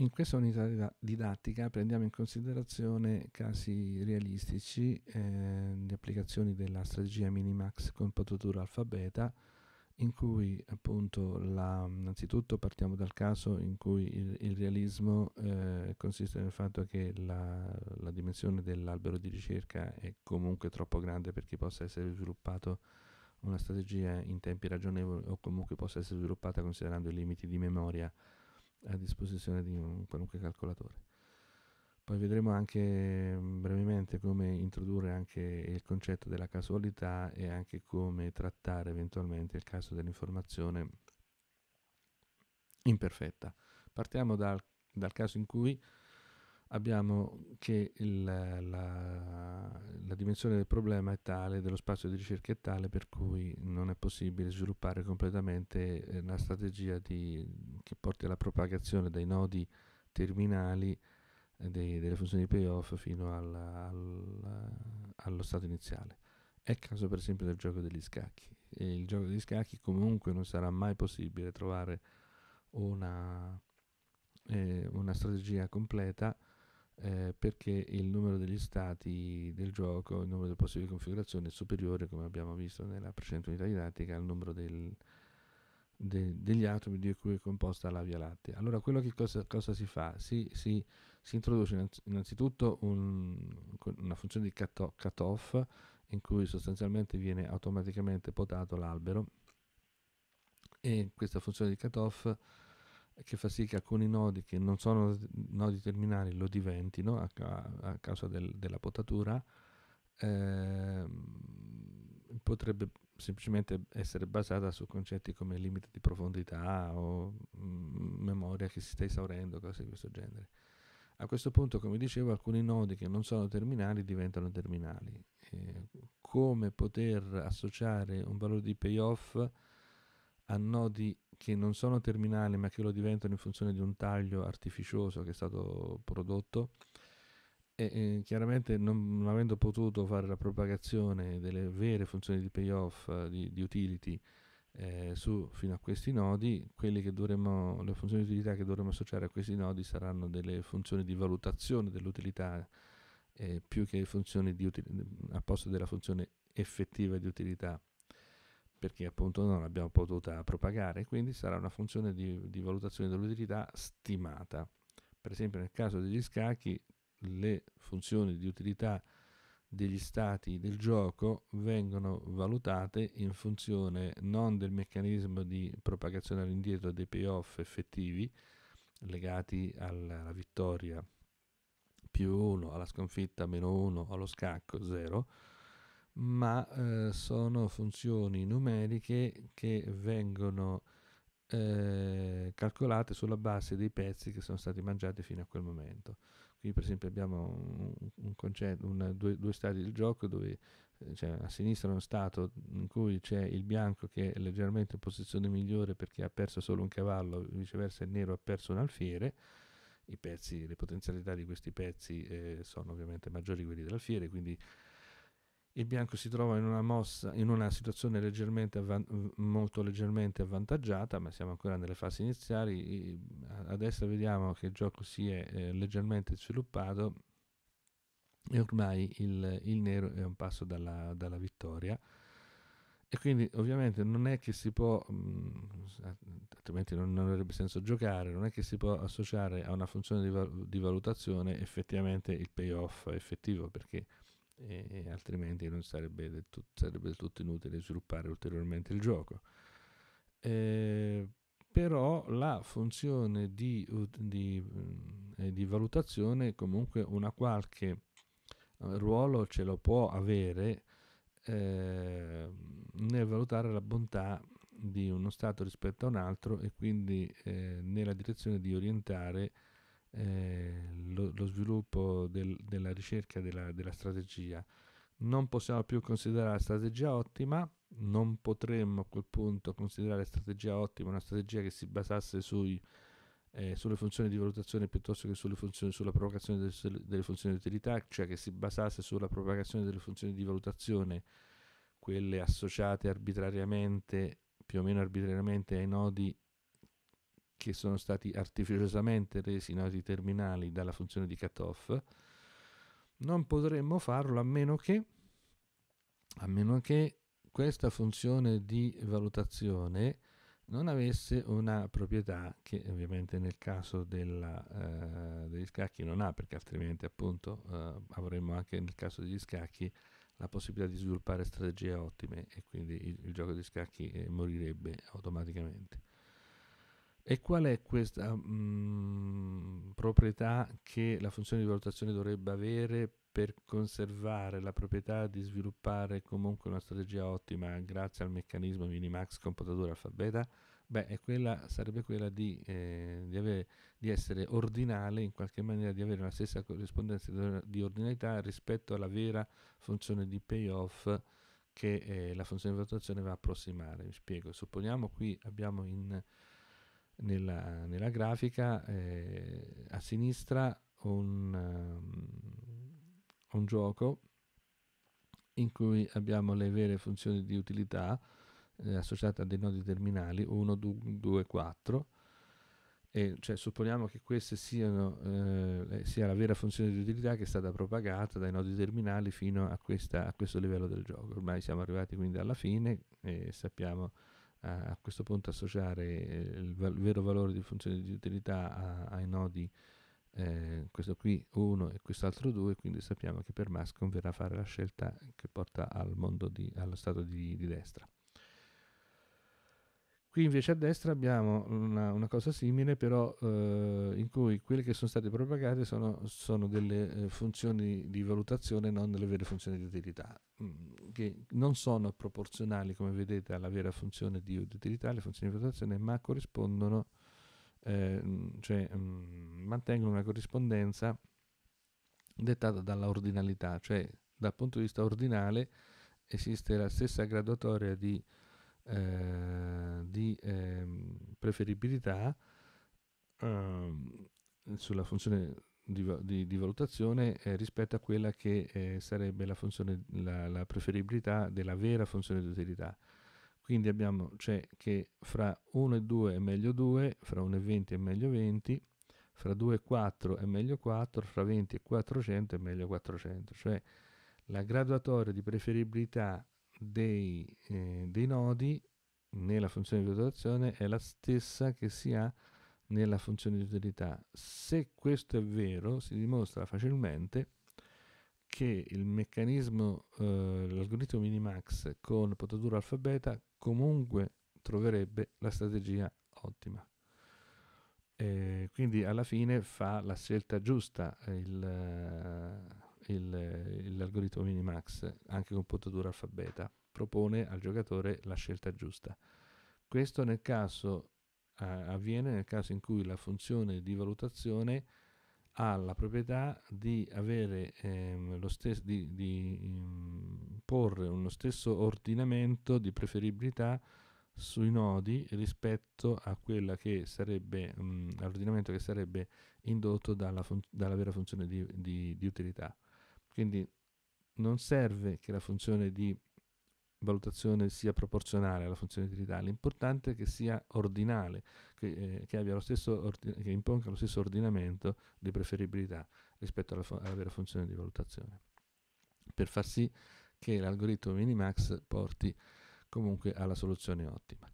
In questa unità didattica prendiamo in considerazione casi realistici eh, di applicazioni della strategia Minimax con potatura alfa in cui appunto la, innanzitutto partiamo dal caso in cui il, il realismo eh, consiste nel fatto che la, la dimensione dell'albero di ricerca è comunque troppo grande per chi possa essere sviluppato una strategia in tempi ragionevoli o comunque possa essere sviluppata considerando i limiti di memoria a disposizione di un qualunque calcolatore. Poi vedremo anche mm, brevemente come introdurre anche il concetto della casualità e anche come trattare eventualmente il caso dell'informazione imperfetta. Partiamo dal, dal caso in cui abbiamo che il, la, la, dimensione del problema è tale, dello spazio di ricerca è tale, per cui non è possibile sviluppare completamente eh, una strategia di, che porti alla propagazione dai nodi terminali eh, dei, delle funzioni di payoff fino alla, alla, allo stato iniziale. È il caso per esempio del gioco degli scacchi. E il gioco degli scacchi comunque non sarà mai possibile trovare una, eh, una strategia completa eh, perché il numero degli stati del gioco, il numero delle possibili configurazioni è superiore, come abbiamo visto nella precedente unità didattica, al numero del, de, degli atomi di cui è composta la Via Lattea. Allora, quello che cosa, cosa si fa? Si, si, si introduce innanzitutto un, una funzione di cutoff in cui sostanzialmente viene automaticamente potato l'albero e questa funzione di cutoff che fa sì che alcuni nodi che non sono nodi terminali lo diventino a, ca- a causa del, della potatura, eh, potrebbe semplicemente essere basata su concetti come limite di profondità o mh, mm, memoria che si sta esaurendo, cose di questo genere. A questo punto, come dicevo, alcuni nodi che non sono terminali diventano terminali. Eh, come poter associare un valore di payoff a nodi che non sono terminali ma che lo diventano in funzione di un taglio artificioso che è stato prodotto e, e chiaramente non, non, avendo potuto fare la propagazione delle vere funzioni di payoff eh, di, di utility eh, su fino a questi nodi dovremo, le funzioni di utilità che dovremmo associare a questi nodi saranno delle funzioni di valutazione dell'utilità eh, più che funzioni di utilità, a posto della funzione effettiva di utilità perché appunto non l'abbiamo potuta propagare, quindi sarà una funzione di, di valutazione dell'utilità stimata. Per esempio nel caso degli scacchi le funzioni di utilità degli stati del gioco vengono valutate in funzione non del meccanismo di propagazione all'indietro dei payoff effettivi legati alla vittoria più 1, alla sconfitta meno 1, allo scacco 0, ma eh, sono funzioni numeriche che vengono eh, calcolate sulla base dei pezzi che sono stati mangiati fino a quel momento. Qui per esempio abbiamo un, un concetto, una, due, due, stati del gioco dove eh, cioè, a sinistra uno stato in cui c'è il bianco che è leggermente in posizione migliore perché ha perso solo un cavallo, viceversa il nero ha perso un alfiere, pezzi, le potenzialità di questi pezzi eh, sono ovviamente maggiori di quelli dell'alfiere, quindi il bianco si trova in una, mossa, in una situazione leggermente avvan- molto leggermente avvantaggiata, ma siamo ancora nelle fasi iniziali. adesso vediamo che il gioco si è eh, leggermente sviluppato e ormai il, il, nero è un passo dalla, dalla, vittoria. E quindi ovviamente non è che si può, mh, mm, altrimenti non, non, avrebbe senso giocare, non è che si può associare a una funzione di, val- di valutazione effettivamente il payoff effettivo, perché e altrimenti sarebbe del, tutto, sarebbe del, tutto inutile sviluppare ulteriormente il gioco. Eh, però la funzione di, di, mm, di, valutazione comunque una qualche eh, ruolo ce lo può avere eh, nel valutare la bontà di uno stato rispetto a un altro e quindi eh, nella direzione di orientare eh, lo, lo, sviluppo del, della ricerca della, della strategia. Non possiamo più considerare la strategia ottima, non potremmo a quel punto considerare la strategia ottima una strategia che si basasse sui, eh, sulle funzioni di valutazione piuttosto che sulle funzioni, sulla propagazione delle, delle funzioni di utilità, cioè che si basasse sulla propagazione delle funzioni di valutazione, quelle associate arbitrariamente, più o meno arbitrariamente ai nodi che sono stati artificiosamente resi noti terminali dalla funzione di cutoff, non potremmo farlo a meno che, a meno che questa funzione di valutazione non avesse una proprietà che ovviamente nel caso della, eh, degli scacchi non ha perché altrimenti appunto eh, avremmo anche nel caso degli scacchi la possibilità di sviluppare strategie ottime e quindi il, il gioco di scacchi eh, morirebbe automaticamente. E qual è questa mh, mm, proprietà che la funzione di valutazione dovrebbe avere per conservare la proprietà di sviluppare comunque una strategia ottima grazie al meccanismo Minimax computatore alfa beta? Beh, quella, sarebbe quella di, eh, di, avere, di, essere ordinale, in qualche maniera di avere la stessa corrispondenza di ordinalità rispetto alla vera funzione di payoff che eh, la funzione di valutazione va a approssimare. Mi spiego, supponiamo qui abbiamo in nella, nella grafica eh, a sinistra un, um, un, gioco in cui abbiamo le vere funzioni di utilità eh, associate a dei nodi terminali 1, 2, 4 e cioè, supponiamo che questa eh, sia la vera funzione di utilità che è stata propagata dai nodi terminali fino a, questa, a questo livello del gioco. Ormai siamo arrivati quindi alla fine e sappiamo a, a questo punto associare il, val- il, vero valore di funzione di utilità a, ai nodi eh, questo qui 1 e quest'altro 2, quindi sappiamo che per Musk converrà fare la scelta che porta al mondo di, allo stato di, di destra. Qui invece a destra abbiamo una, una cosa simile, però eh, in cui quelle che sono state propagate sono, sono delle eh, funzioni di valutazione, non delle vere funzioni di utilità, mh, mm, che non sono proporzionali, come vedete, alla vera funzione di utilità, le funzioni di valutazione, ma corrispondono, eh, mm, cioè mh, mm, mantengono una corrispondenza dettata dall'ordinalità, cioè dal punto di vista ordinale esiste la stessa graduatoria di eh, di ehm, preferibilità ehm, sulla funzione di, di, di valutazione eh, rispetto a quella che eh, sarebbe la, funzione, la, la preferibilità della vera funzione di utilità. Quindi abbiamo, cioè, che fra 1 e 2 è meglio 2, fra 1 e 20 è meglio 20, fra 2 e 4 è meglio 4, fra 20 e 400 è meglio 400. Cioè la graduatoria di preferibilità dei, eh, dei nodi nella funzione di rotazione è la stessa che si ha nella funzione di utilità. Se questo è vero, si dimostra facilmente che il meccanismo, eh, l'algoritmo minimax con potatura alfabeta comunque troverebbe la strategia ottima. E eh, quindi alla fine fa la scelta giusta, il, il, l'algoritmo Minimax, anche con puntatura alfabeta, propone al giocatore la scelta giusta. Questo nel caso eh, avviene nel caso in cui la funzione di valutazione ha la proprietà di, avere, ehm, lo stes- di, di mm, porre uno stesso ordinamento di preferibilità sui nodi rispetto a quella che sarebbe mh, mm, all'ordinamento che sarebbe indotto dalla, fun- dalla vera funzione di, di, di utilità. Quindi non serve che la funzione di valutazione sia proporzionale alla funzione utilità, l'importante è che sia ordinale, che, eh, che, ordin- che imponga lo stesso ordinamento di preferibilità rispetto alla, fo- alla, vera funzione di valutazione, per far sì che l'algoritmo minimax porti comunque alla soluzione ottima.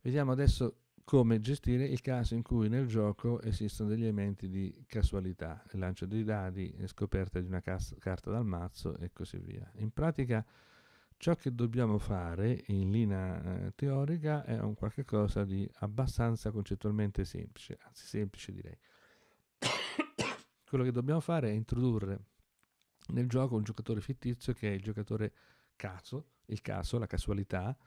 Vediamo adesso come gestire il caso in cui nel gioco esistono degli elementi di casualità, il lancio dei dadi, scoperta di una cas- carta dal mazzo e così via. In pratica ciò che dobbiamo fare in linea eh, teorica è un qualche cosa di abbastanza concettualmente semplice, anzi semplice direi. Quello che dobbiamo fare è introdurre nel gioco un giocatore fittizio che è il giocatore caso, il caso, la casualità,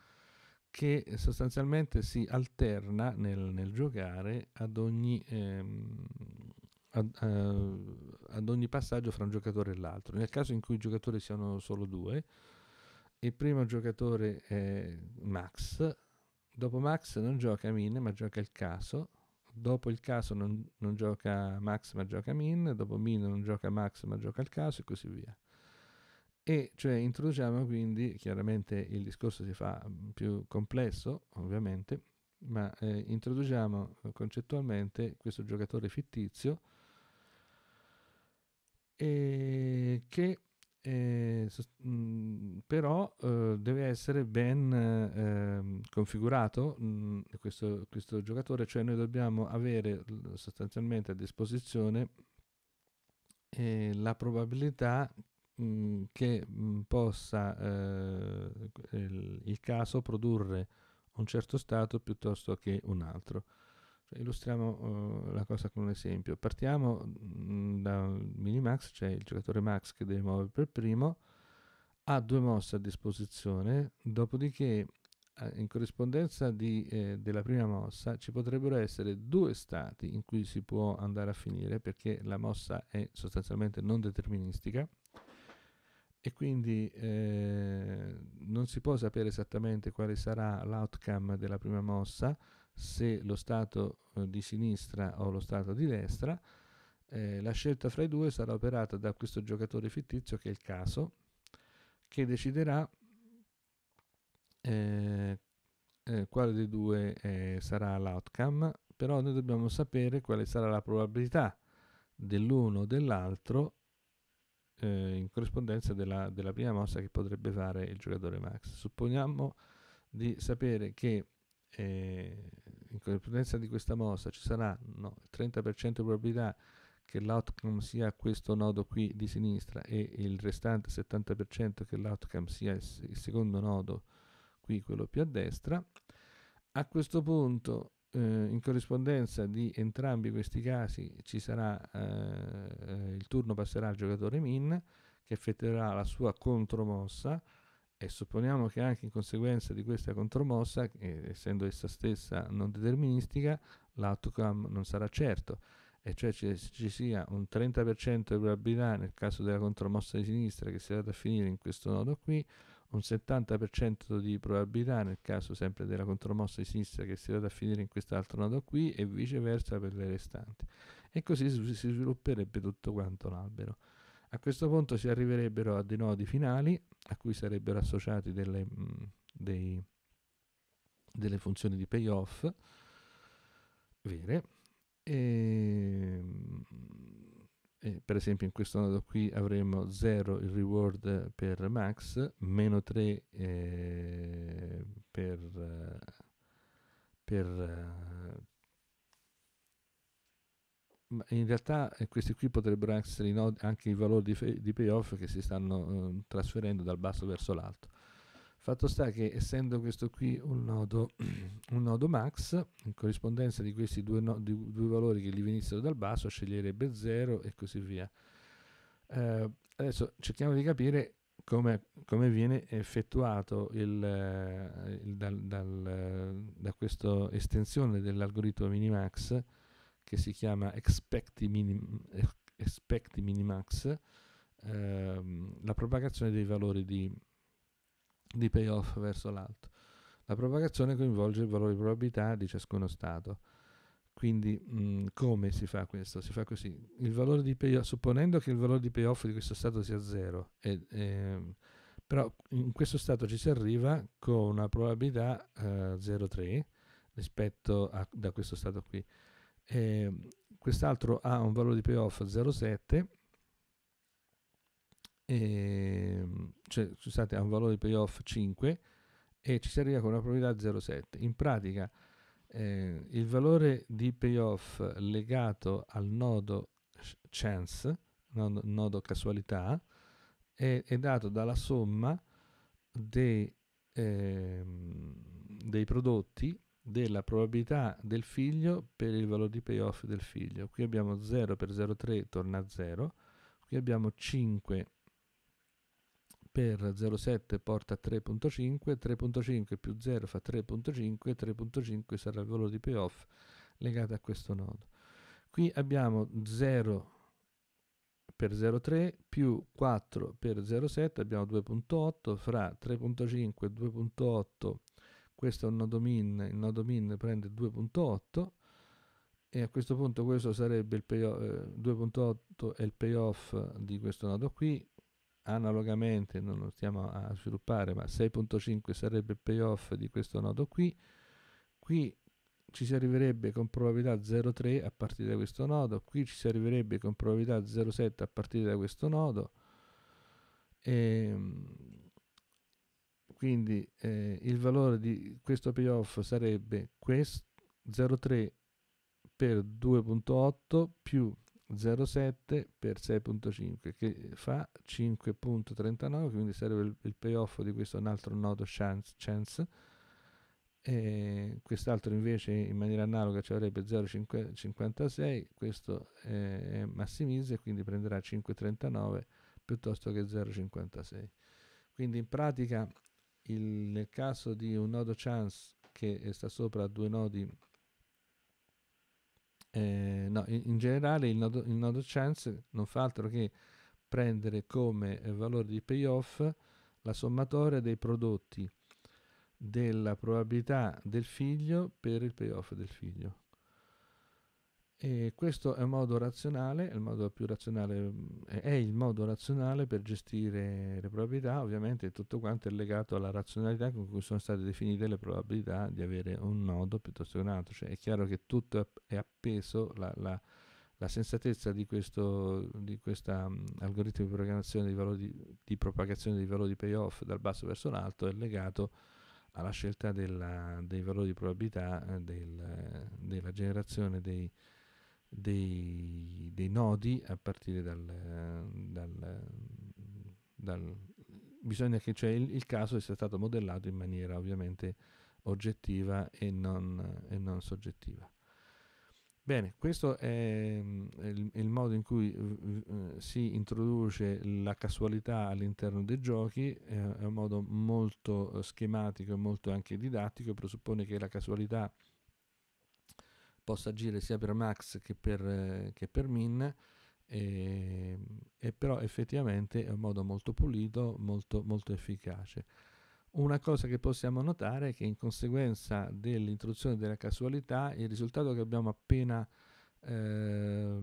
che eh, sostanzialmente si alterna nel, nel giocare ad ogni, ehm, ad, eh, ad ogni, passaggio fra un giocatore e l'altro. Nel caso in cui i giocatori siano solo due, il primo giocatore è Max, dopo Max non gioca Min ma gioca il caso, dopo il caso non, non gioca Max ma gioca Min, dopo Min non gioca Max ma gioca il caso e così via e cioè introduciamo quindi, chiaramente il discorso si fa mm, più complesso ovviamente, ma eh, introduciamo eh, concettualmente questo giocatore fittizio eh, che eh, mh, mm, però eh, deve essere ben ehm, configurato mh, mm, questo, questo giocatore, cioè noi dobbiamo avere sostanzialmente a disposizione eh, la probabilità Mhmm, che mhmm, possa eh, il, caso produrre un certo stato piuttosto che un altro. Cioè, illustriamo uh, la cosa con un esempio. Partiamo mhmm, dal minimax, cioè il giocatore max che deve muovere per primo, ha due mosse a disposizione, dopodiché in corrispondenza di, eh, della prima mossa ci potrebbero essere due stati in cui si può andare a finire perché la mossa è sostanzialmente non deterministica e quindi eh, non si può sapere esattamente quale sarà l'outcome della prima mossa, se lo Stato eh, di sinistra o lo Stato di destra. Eh, la scelta fra i due sarà operata da questo giocatore fittizio che è il caso, che deciderà eh, eh, quale dei due eh, sarà l'outcome, però noi dobbiamo sapere quale sarà la probabilità dell'uno o dell'altro eh, in corrispondenza della, della, prima mossa che potrebbe fare il giocatore max. Supponiamo di sapere che eh, in corrispondenza di questa mossa ci sarà no, il 30% di probabilità che l'outcome sia questo nodo qui di sinistra e il restante 70% che l'outcome sia il, il secondo nodo qui, quello più a destra. A questo punto eh, in corrispondenza di entrambi questi casi ci sarà eh, eh, il turno passerà al giocatore Min che effettuerà la sua contromossa e supponiamo che anche in conseguenza di questa contromossa, eh, essendo essa stessa non deterministica, l'outcome non sarà certo, e cioè ci, ci sia un 30% di probabilità nel caso della contromossa di sinistra che sia andata a finire in questo nodo qui, un 70% di probabilità nel caso sempre della contromossa di sinistra che si vada a finire in quest'altro nodo qui e viceversa per le restanti. E così si svilupperebbe tutto quanto l'albero. A questo punto si arriverebbero a dei nodi finali a cui sarebbero associati delle, mh, mm, dei, delle funzioni di payoff vere e ehm, mh, e per esempio in questo nodo qui avremo 0 il reward per max, meno 3 eh, per, eh, per eh, ma in realtà eh, questi qui potrebbero essere i nodi, anche i valori di, di payoff che si stanno eh, trasferendo dal basso verso l'alto. Fatto sta che essendo questo qui un nodo, un nodo max, in corrispondenza di questi due, no, di, due, valori che gli venissero dal basso, sceglierebbe 0 e così via. Eh, adesso cerchiamo di capire come, come viene effettuato il, eh, il dal, dal, eh, da questa estensione dell'algoritmo minimax che si chiama expect, minimax eh, la propagazione dei valori di di payoff verso l'alto. La propagazione coinvolge il valore di probabilità di ciascuno stato. Quindi mh, mm, come si fa questo? Si fa così. Payoff, supponendo che il valore di payoff di questo stato sia zero, e, e, ehm, però in questo stato ci si arriva con una probabilità eh, 0,3 rispetto a questo stato qui. E ehm, quest'altro ha un valore di payoff 0,7 Ehm, cioè, scusate, ha un valore di payoff 5 e ci si arriva con una probabilità 0,7. In pratica eh, il valore di payoff legato al nodo chance, nodo, nodo casualità, è, è, dato dalla somma dei, eh, dei prodotti della probabilità del figlio per il valore di payoff del figlio. Qui abbiamo 0 per 0,3 torna a 0, qui abbiamo 5 per 0,7 porta 3.5, 3.5 più 0 fa 3.5, 3.5 sarà il valore di payoff legato a questo nodo. Qui abbiamo 0 per 0,3 più 4 per 0,7 abbiamo 2.8, fra 3.5 e 2.8 questo è un nodo min, il nodo min prende 2.8 e a questo punto questo sarebbe il payoff, 2.8 eh, è il payoff di questo nodo qui, analogamente, non lo stiamo a sviluppare, ma 6.5 sarebbe il payoff di questo nodo qui, qui ci si arriverebbe con probabilità 0,3 a partire da questo nodo, qui ci si arriverebbe con probabilità 0,7 a partire da questo nodo, e, ehm, quindi eh, il valore di questo payoff sarebbe questo 0,3 per 2.8 più 0,7 per 6,5 che fa 5,39 quindi sarebbe il, il, payoff di questo un altro nodo chance, chance. E quest'altro invece in maniera analoga ci avrebbe 0,56 questo è eh, massimizza e quindi prenderà 5,39 piuttosto che 0,56 quindi in pratica il, nel caso di un nodo chance che sta sopra due nodi eh, no, in, in, generale il nodo, il nodo chance non fa altro che prendere come eh, valore di payoff la sommatoria dei prodotti della probabilità del figlio per il payoff del figlio. E questo è, modo razionale, il modo razionale, è il modo razionale, per gestire le probabilità, ovviamente tutto quanto è legato alla razionalità con cui sono state definite le probabilità di avere un nodo piuttosto che un altro, cioè è chiaro che tutto è appeso, la, la, la sensatezza di questo di questa, mm, algoritmo di propagazione dei valori, di propagazione dei valori payoff dal basso verso l'alto è legato alla scelta della, dei valori di probabilità eh, del, eh, della generazione dei dei, dei nodi a partire dal, dal, dal bisogna che cioè, il, il, caso sia stato modellato in maniera ovviamente oggettiva e non, e non soggettiva. Bene, questo è il, il modo in cui si introduce la casualità all'interno dei giochi, è un modo molto eh, schematico e molto anche didattico, presuppone che la casualità possa agire sia per Max che per, che per Min. E, e, però effettivamente è un modo molto pulito, molto, molto efficace. Una cosa che possiamo notare è che in conseguenza dell'introduzione della casualità, il risultato che abbiamo appena eh,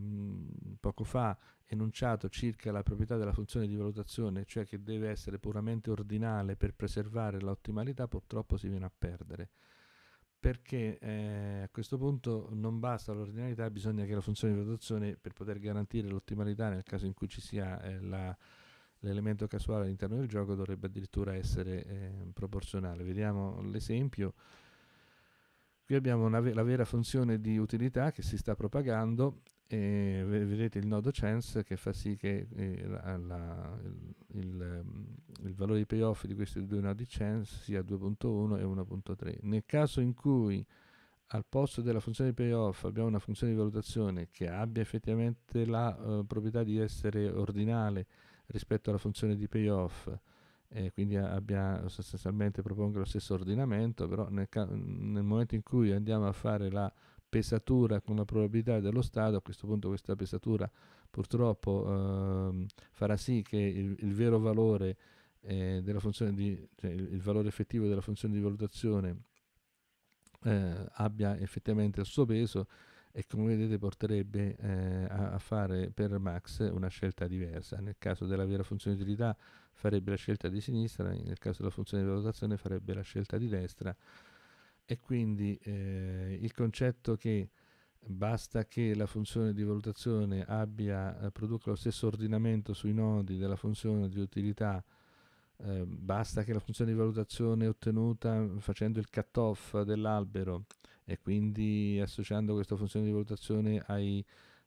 poco fa enunciato circa la proprietà della funzione di valutazione, cioè che deve essere puramente ordinale per preservare l'ottimalità, purtroppo si viene a perdere perché eh, a questo punto non basta l'ordinarietà, bisogna che la funzione di valutazione per poter garantire l'ottimalità nel caso in cui ci sia eh, la, l'elemento casuale all'interno del gioco dovrebbe addirittura essere eh, proporzionale. Vediamo l'esempio. Qui abbiamo ve- la vera funzione di utilità che si sta propagando e vedrete il nodo chance che fa sì che eh, la, il, il, ehm, il, valore di payoff di questi due nodi chance sia 2.1 e 1.3. Nel caso in cui al posto della funzione di payoff abbiamo una funzione di valutazione che abbia effettivamente la eh, proprietà di essere ordinale rispetto alla funzione di payoff, eh, quindi abbia, sostanzialmente proponga lo stesso ordinamento, però nel, nel momento in cui andiamo a fare la pesatura con la probabilità dello Stato, a questo punto questa pesatura purtroppo eh, farà sì che il, il vero valore eh, della funzione di, cioè il, il, valore effettivo della funzione di valutazione eh, abbia effettivamente il suo peso e come vedete porterebbe eh, a, a, fare per Max una scelta diversa. Nel caso della vera funzione di utilità farebbe la scelta di sinistra, nel caso della funzione di valutazione farebbe la scelta di destra e quindi eh, il concetto che basta che la funzione di valutazione abbia, eh, produca lo stesso ordinamento sui nodi della funzione di utilità, eh, basta che la funzione di valutazione ottenuta facendo il cut-off dell'albero e quindi associando questa funzione di valutazione ai,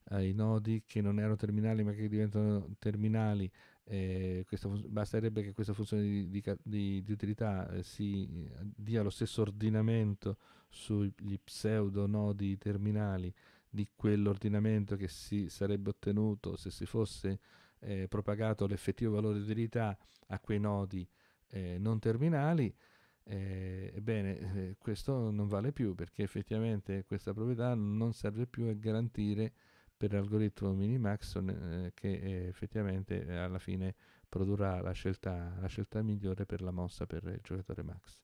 ai nodi che non erano terminali ma che diventano terminali eh, questa, basterebbe che questa funzione di, di, di, utilità eh, si eh, dia lo stesso ordinamento sugli pseudo nodi terminali di quell'ordinamento che si sarebbe ottenuto se si fosse eh, propagato l'effettivo valore di utilità a quei nodi eh, non terminali. ebbene, questo non vale più perché effettivamente questa proprietà non serve più a garantire per l'algoritmo Minimax eh, che eh, effettivamente eh, alla fine produrrà la scelta, la scelta migliore per la mossa per il giocatore Max.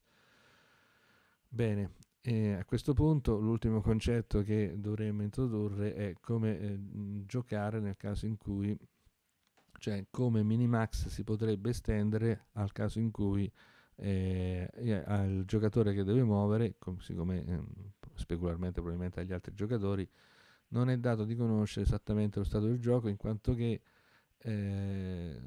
Bene, e a questo punto l'ultimo concetto che dovremmo introdurre è come eh, giocare nel caso in cui, cioè come Minimax si potrebbe estendere al caso in cui eh, al giocatore che deve muovere, com- siccome eh, specularmente probabilmente agli altri giocatori, non è dato di conoscere esattamente lo stato del gioco in quanto che eh,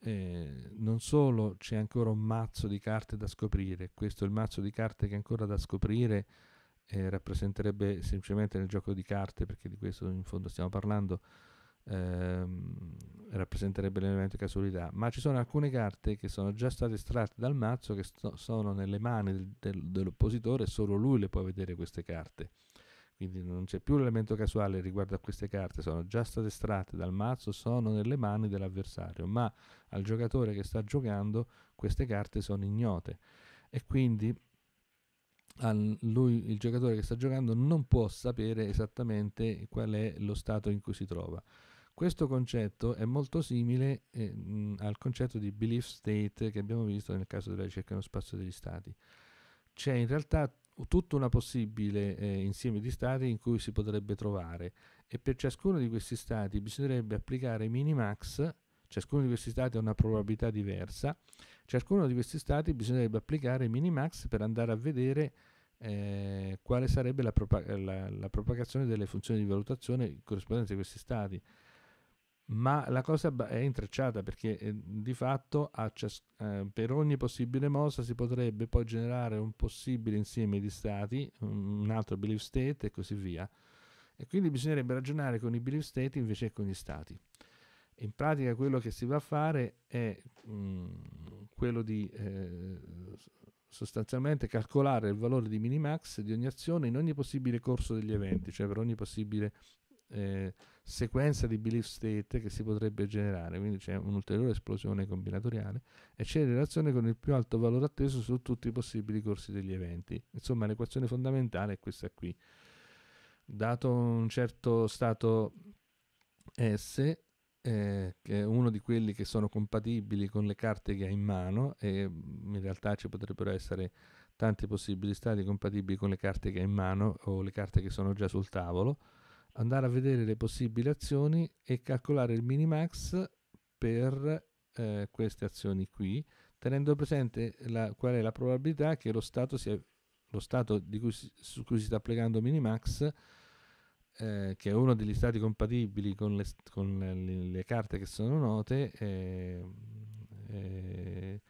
eh, non solo c'è ancora un mazzo di carte da scoprire, questo è il mazzo di carte che ancora da scoprire eh, rappresenterebbe semplicemente nel gioco di carte, perché di questo in fondo stiamo parlando, ehm, rappresenterebbe l'elemento casualità, ma ci sono alcune carte che sono già state estratte dal mazzo, che sto, sono nelle mani del, del, dell'oppositore, solo lui le può vedere queste carte quindi non c'è più l'elemento casuale riguardo a queste carte, sono già state estratte dal mazzo, sono nelle mani dell'avversario, ma al giocatore che sta giocando queste carte sono ignote e quindi lui, il giocatore che sta giocando non può sapere esattamente qual è lo stato in cui si trova. Questo concetto è molto simile eh, al concetto di belief state che abbiamo visto nel caso della ricerca nello spazio degli stati c'è in realtà tutta una possibile eh, insieme di stati in cui si potrebbe trovare e per ciascuno di questi stati bisognerebbe applicare minimax, ciascuno di questi stati ha una probabilità diversa, ciascuno di questi stati bisognerebbe applicare minimax per andare a vedere eh, quale sarebbe la, propa la, la propagazione delle funzioni di valutazione in corrispondenza a questi stati ma la cosa è intrecciata perché eh, di fatto cias- eh, per ogni possibile mossa si potrebbe poi generare un possibile insieme di stati, un altro belief state e così via. E quindi bisognerebbe ragionare con i belief state invece che con gli stati. In pratica quello che si va a fare è mh, mm, quello di eh, sostanzialmente calcolare il valore di minimax di ogni azione in ogni possibile corso degli eventi, cioè per ogni possibile eh, sequenza di belief state che si potrebbe generare, quindi c'è un'ulteriore esplosione combinatoriale e c'è in relazione con il più alto valore atteso su tutti i possibili corsi degli eventi. Insomma, l'equazione fondamentale è questa qui. Dato un certo stato S, eh, che è uno di quelli che sono compatibili con le carte che ha in mano, e mm, in realtà ci potrebbero essere tanti possibili stati compatibili con le carte che ha in mano o le carte che sono già sul tavolo, andare a vedere le possibili azioni e calcolare il minimax per eh, queste azioni qui, tenendo presente la, qual è la probabilità che lo stato, sia, lo stato cui si, su cui si sta applicando minimax, eh, che è uno degli stati compatibili con le, con le, le carte che sono note, ehm, eh,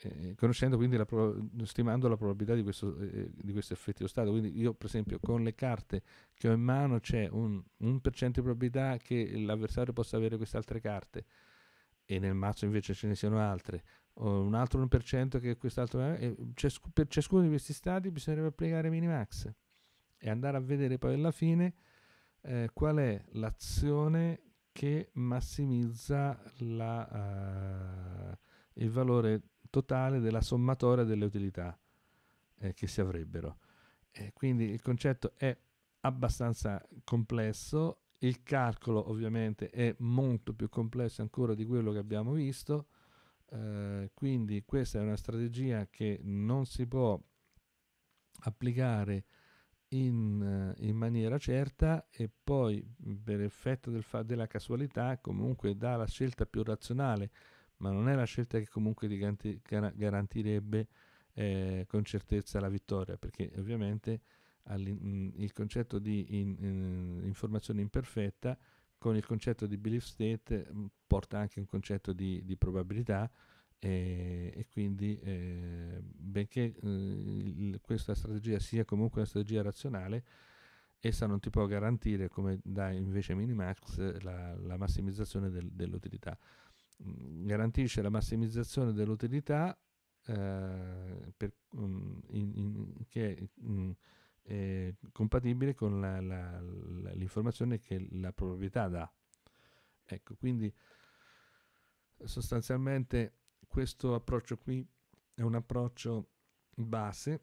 eh, conoscendo quindi la pro- stimando la probabilità di questo, eh, eh di questo effetto stato. Quindi io per esempio con le carte che ho in mano c'è un 1% di probabilità che l'avversario possa avere queste altre carte e nel mazzo invece ce ne siano altre, o un altro 1% che quest'altro... Eh, ciasc- per ciascuno di questi stati bisognerebbe applicare Minimax e andare a vedere poi alla fine eh, qual è l'azione che massimizza la, uh, il valore totale della sommatoria delle utilità eh, che si avrebbero. Eh, quindi il concetto è abbastanza complesso, il calcolo ovviamente è molto più complesso ancora di quello che abbiamo visto, eh, quindi questa è una strategia che non si può applicare in, eh, in maniera certa e poi per effetto del fa- della casualità comunque dà la scelta più razionale ma non è la scelta che comunque ti garantirebbe eh, con certezza la vittoria, perché ovviamente mm, il concetto di in, in, eh, informazione imperfetta con il concetto di belief state mm, porta anche un concetto di, di probabilità eh, e, quindi eh, benché eh, il, questa strategia sia comunque una strategia razionale, essa non ti può garantire, come dà invece Minimax, la, la massimizzazione del, dell'utilità. Mm, garantisce la massimizzazione dell'utilità eh, per, um, in, in, che um, è compatibile con la, la, la, l'informazione che la proprietà dà. Ecco, quindi sostanzialmente questo approccio qui è un approccio base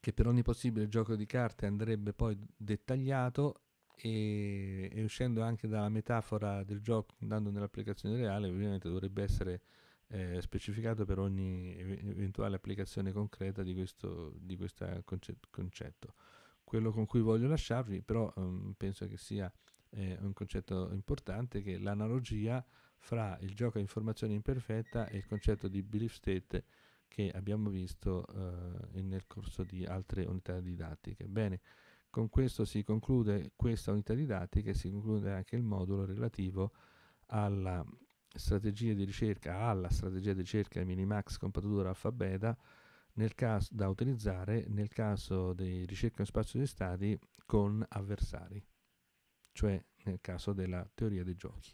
che per ogni possibile gioco di carte andrebbe poi dettagliato e, e, uscendo anche dalla metafora del gioco, andando nell'applicazione reale, ovviamente dovrebbe essere eh, specificato per ogni eventuale applicazione concreta di questo di concet- concetto. Quello con cui voglio lasciarvi, però, um, penso che sia eh, un concetto importante, che è l'analogia fra il gioco a informazione imperfetta e il concetto di belief state che abbiamo visto eh, nel corso di altre unità didattiche. Bene. Con questo si conclude questa unità didattica e si conclude anche il modulo relativo alla strategia di ricerca, alla strategia di ricerca Minimax compatatura alfa beta nel caso, da utilizzare nel caso di ricerca in spazio di stati con avversari, cioè nel caso della teoria dei giochi.